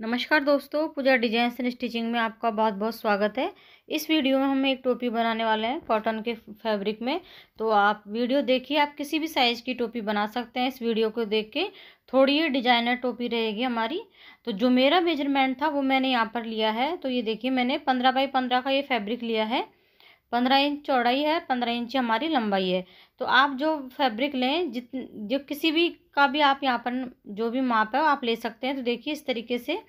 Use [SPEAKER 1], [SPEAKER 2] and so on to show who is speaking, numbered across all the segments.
[SPEAKER 1] नमस्कार दोस्तों पूजा design and stitching में आपका बहुत बहुत स्वागत है इस वीडियो में हम एक टोपी बनाने वाले हैं कॉटन के फैब्रिक में तो आप वीडियो देखिए आप किसी भी साइज़ की टोपी बना सकते हैं इस वीडियो को देख के थोड़ी ही डिजाइनर टोपी रहेगी हमारी तो जो मेरा मेजरमेंट था वो मैंने यहाँ पर लिया है तो ये देखिए मैंने पंद्रह बाई पंद्रह का ये फैब्रिक लिया है पंद्रह इंच चौड़ाई है पंद्रह इंच हमारी लंबाई है तो आप जो फैब्रिक लें जित जो किसी भी का भी आप यहाँ पर जो भी माप है आप ले सकते हैं तो देखिए इस तरीके से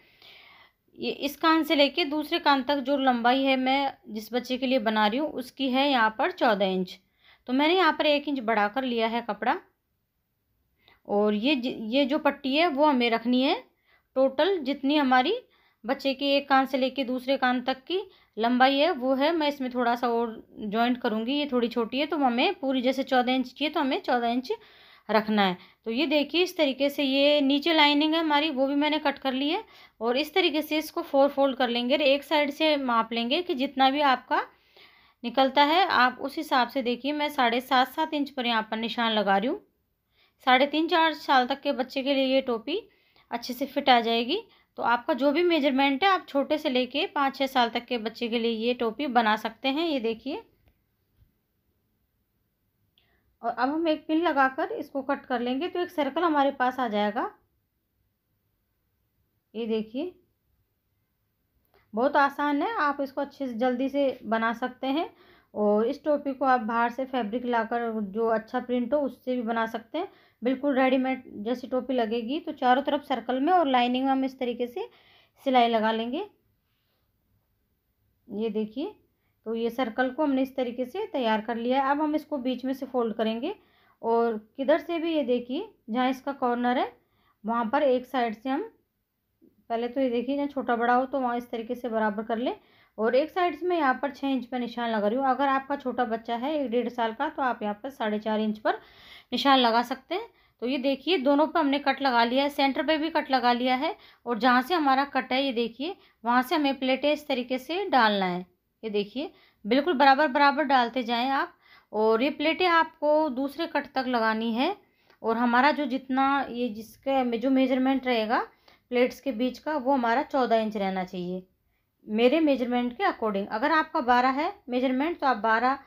[SPEAKER 1] ये इस कान से लेके दूसरे कान तक जो लंबाई है मैं जिस बच्चे के लिए बना रही हूँ उसकी है यहाँ पर चौदह इंच तो मैंने यहाँ पर एक इंच बढ़ा कर लिया है कपड़ा और ये ये जो पट्टी है वो हमें रखनी है टोटल जितनी हमारी बच्चे की एक कान से लेके दूसरे कान तक की लंबाई है वो है मैं इसमें थोड़ा सा और जॉइंट करूँगी ये थोड़ी छोटी है तो हमें पूरी जैसे चौदह इंच की है तो हमें चौदह इंच रखना है तो ये देखिए इस तरीके से ये नीचे लाइनिंग है हमारी वो भी मैंने कट कर ली है और इस तरीके से इसको फोर फोल्ड कर लेंगे और एक साइड से माप लेंगे कि जितना भी आपका निकलता है आप उस हिसाब से देखिए मैं साढ़े सात सात इंच पर यहाँ पर निशान लगा रही हूँ साढ़े तीन चार साल तक के बच्चे के लिए ये टोपी अच्छे से फिट आ जाएगी तो आपका जो भी मेजरमेंट है आप छोटे से लेके पाँच छः साल तक के बच्चे के लिए ये टोपी बना सकते हैं ये देखिए और अब हम एक पिन लगाकर इसको कट कर लेंगे तो एक सर्कल हमारे पास आ जाएगा ये देखिए बहुत आसान है आप इसको अच्छे से जल्दी से बना सकते हैं और इस टोपी को आप बाहर से फैब्रिक लाकर जो अच्छा प्रिंट हो उससे भी बना सकते हैं बिल्कुल रेडीमेड जैसी टोपी लगेगी तो चारों तरफ सर्कल में और लाइनिंग में हम इस तरीके से सिलाई लगा लेंगे ये देखिए तो ये सर्कल को हमने इस तरीके से तैयार कर लिया है अब हम इसको बीच में से फोल्ड करेंगे और किधर से भी ये देखिए जहाँ इसका कॉर्नर है वहाँ पर एक साइड से हम पहले तो ये देखिए जहाँ छोटा बड़ा हो तो वहाँ इस तरीके से बराबर कर लें और एक साइड से मैं यहाँ पर छः इंच पर निशान लगा रही हूँ अगर आपका छोटा बच्चा है एक डेढ़ साल का तो आप यहाँ पर साढ़े चार इंच पर निशान लगा सकते हैं तो ये देखिए दोनों पर हमने कट लगा लिया है सेंटर पर भी कट लगा लिया है और जहाँ से हमारा कट है ये देखिए वहाँ से हमें प्लेटें इस तरीके से डालना है ये देखिए बिल्कुल बराबर बराबर डालते जाएँ आप और ये प्लेटें आपको दूसरे कट तक लगानी है और हमारा जो जितना ये जिसके जो मेजरमेंट रहेगा प्लेट्स के बीच का वो हमारा चौदह इंच रहना चाहिए मेरे मेजरमेंट के अकॉर्डिंग अगर आपका बारह है मेजरमेंट तो आप बारह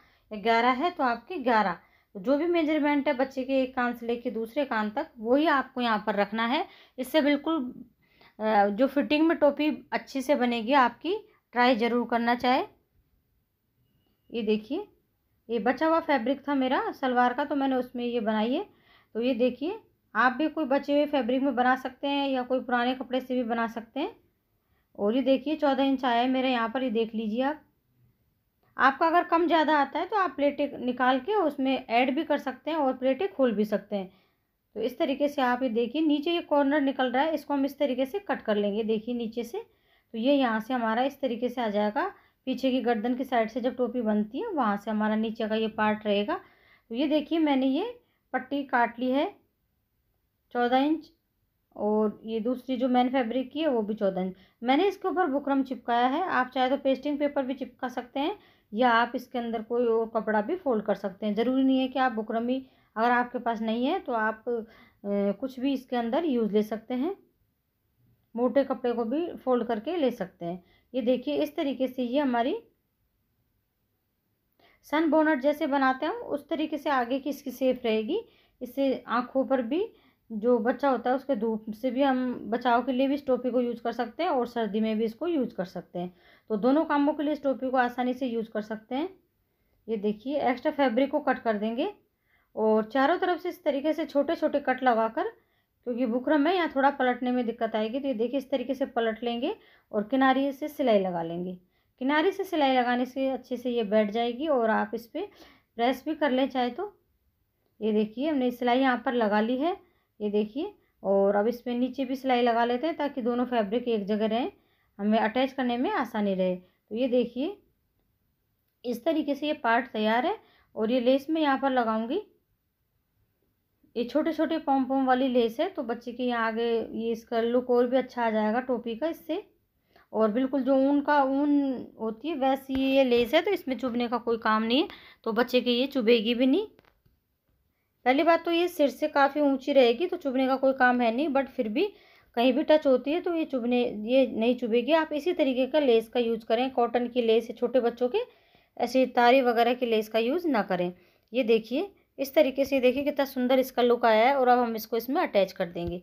[SPEAKER 1] ग्यारह है तो आपके ग्यारह तो जो भी मेजरमेंट है बच्चे के एक कान से लेके दूसरे कान तक वही आपको यहाँ पर रखना है इससे बिल्कुल जो फिटिंग में टोपी अच्छे से बनेगी आपकी ट्राई ज़रूर करना चाहे ये देखिए ये बचा हुआ फैब्रिक था मेरा सलवार का तो मैंने उसमें ये बनाई है तो ये देखिए आप भी कोई बचे हुए फैब्रिक में बना सकते हैं या कोई पुराने कपड़े से भी बना सकते हैं और ये देखिए चौदह इंच आया है मेरे यहाँ पर ये देख लीजिए आप आपका अगर कम ज़्यादा आता है तो आप प्लेटें निकाल के उसमें ऐड भी कर सकते हैं और प्लेटें खोल भी सकते हैं तो इस तरीके से आप ये देखिए नीचे ये कॉर्नर निकल रहा है इसको हम इस तरीके से कट कर लेंगे देखिए नीचे से तो ये यहाँ से हमारा इस तरीके से आ जाएगा पीछे की गर्दन की साइड से जब टोपी बनती है वहाँ से हमारा नीचे का ये पार्ट रहेगा तो ये देखिए मैंने ये पट्टी काट ली है चौदह इंच और ये दूसरी जो मैन फैब्रिक की है वो भी चौदह इंच मैंने इसके ऊपर बुकरम चिपकाया है आप चाहे तो पेस्टिंग पेपर भी चिपका सकते हैं या आप इसके अंदर कोई और कपड़ा भी फोल्ड कर सकते हैं ज़रूरी नहीं है कि आप बुकरम ही अगर आपके पास नहीं है तो आप ए, कुछ भी इसके अंदर यूज़ ले सकते हैं मोटे कपड़े को भी फोल्ड करके ले सकते हैं ये देखिए इस तरीके से ये हमारी सन बोनट जैसे बनाते हैं उस तरीके से आगे की इसकी सेफ रहेगी इससे आँखों पर भी जो बच्चा होता है उसके धूप से भी हम बचाव के लिए भी इस टोपी को यूज़ कर सकते हैं और सर्दी में भी इसको यूज़ कर सकते हैं तो दोनों कामों के लिए इस टोपी को आसानी से यूज़ कर सकते हैं ये देखिए एक्स्ट्रा फैब्रिक को कट कर देंगे और चारों तरफ से इस तरीके से छोटे छोटे कट लगाकर क्योंकि बुकरम है यहाँ थोड़ा पलटने में दिक्कत आएगी तो ये देखिए इस तरीके से पलट लेंगे और किनारे से सिलाई लगा लेंगे किनारे से सिलाई लगाने से अच्छे से ये बैठ जाएगी और आप इस पर प्रेस भी कर लें चाहे तो ये देखिए हमने सिलाई यहाँ पर लगा ली है ये देखिए और अब इसमें नीचे भी सिलाई लगा लेते हैं ताकि दोनों फैब्रिक एक जगह रहें हमें अटैच करने में आसानी रहे तो ये देखिए इस तरीके से ये पार्ट तैयार है और ये लेस मैं यहाँ पर लगाऊंगी ये छोटे छोटे पॉम पॉम वाली लेस है तो बच्चे के यहाँ आगे ये इसका लुक और भी अच्छा आ जाएगा टोपी का इससे और बिल्कुल जो ऊन का ऊन होती है वैसी ये लेस है तो इसमें चुभने का कोई काम नहीं है तो बच्चे के ये चुभेगी भी नहीं पहली बात तो ये सिर से काफ़ी ऊंची रहेगी तो चुभने का कोई काम है नहीं बट फिर भी कहीं भी टच होती है तो ये चुभने ये नहीं चुभेगी आप इसी तरीके का लेस का यूज़ करें कॉटन की लेस छोटे बच्चों के ऐसे तारी वगैरह की लेस का यूज़ ना करें ये देखिए इस तरीके से देखिए कितना सुंदर इसका लुक आया है और अब हम इसको इसमें अटैच कर देंगे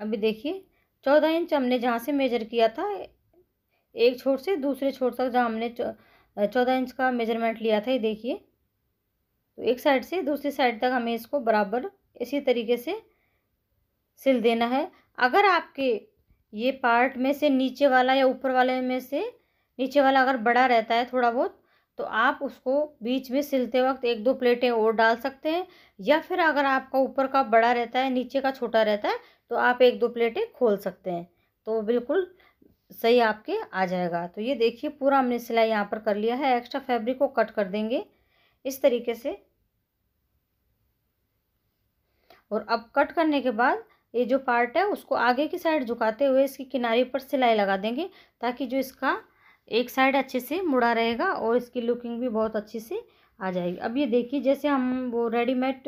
[SPEAKER 1] अभी देखिए चौदह इंच हमने जहाँ से मेजर किया था एक छोर से दूसरे छोर तक जहाँ हमने चौदह इंच का मेजरमेंट लिया था ये देखिए तो एक साइड से दूसरी साइड तक हमें इसको बराबर इसी तरीके से सिल देना है अगर आपके ये पार्ट में से नीचे वाला या ऊपर वाले में से नीचे वाला अगर बड़ा रहता है थोड़ा बहुत तो आप उसको बीच में सिलते वक्त एक दो प्लेटें और डाल सकते हैं या फिर अगर आपका ऊपर का बड़ा रहता है नीचे का छोटा रहता है तो आप एक दो प्लेटें खोल सकते हैं तो बिल्कुल सही आपके आ जाएगा तो ये देखिए पूरा हमने सिलाई यहाँ पर कर लिया है एक्स्ट्रा फैब्रिक को कट कर देंगे इस तरीके से और अब कट करने के बाद ये जो पार्ट है उसको आगे की साइड झुकाते हुए इसकी किनारे पर सिलाई लगा देंगे ताकि जो इसका एक साइड अच्छे से मुड़ा रहेगा और इसकी लुकिंग भी बहुत अच्छे से आ जाएगी अब ये देखिए जैसे हम वो रेडीमेड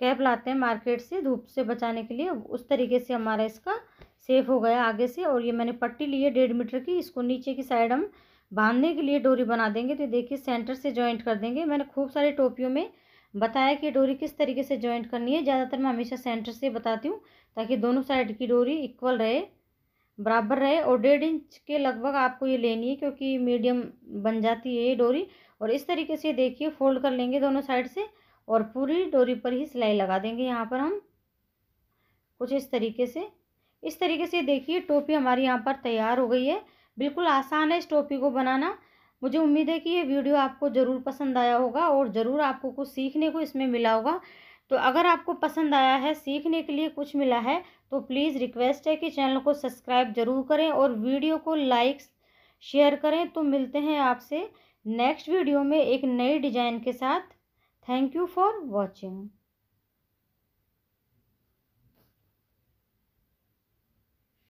[SPEAKER 1] कैप लाते हैं मार्केट से धूप से बचाने के लिए उस तरीके से हमारा इसका सेफ हो गया आगे से और ये मैंने पट्टी ली है डेढ़ मीटर की इसको नीचे की साइड हम बांधने के लिए डोरी बना देंगे तो देखिए सेंटर से ज्वाइंट कर देंगे मैंने खूब सारी टोपियों में बताया कि डोरी किस तरीके से जॉइंट करनी है ज़्यादातर मैं हमेशा सेंटर से बताती हूँ ताकि दोनों साइड की डोरी इक्वल रहे बराबर रहे और डेढ़ इंच के लगभग आपको ये लेनी है क्योंकि मीडियम बन जाती है ये डोरी और इस तरीके से देखिए फोल्ड कर लेंगे दोनों साइड से और पूरी डोरी पर ही सिलाई लगा देंगे यहाँ पर हम कुछ इस तरीके से इस तरीके से देखिए टोपी हमारी यहाँ पर तैयार हो गई है बिल्कुल आसान है इस टोपी को बनाना मुझे उम्मीद है कि ये वीडियो आपको ज़रूर पसंद आया होगा और ज़रूर आपको कुछ सीखने को इसमें मिला होगा तो अगर आपको पसंद आया है सीखने के लिए कुछ मिला है तो प्लीज़ रिक्वेस्ट है कि चैनल को सब्सक्राइब ज़रूर करें और वीडियो को लाइक शेयर करें तो मिलते हैं आपसे नेक्स्ट वीडियो में एक नई डिज़ाइन के साथ थैंक यू फॉर वॉचिंग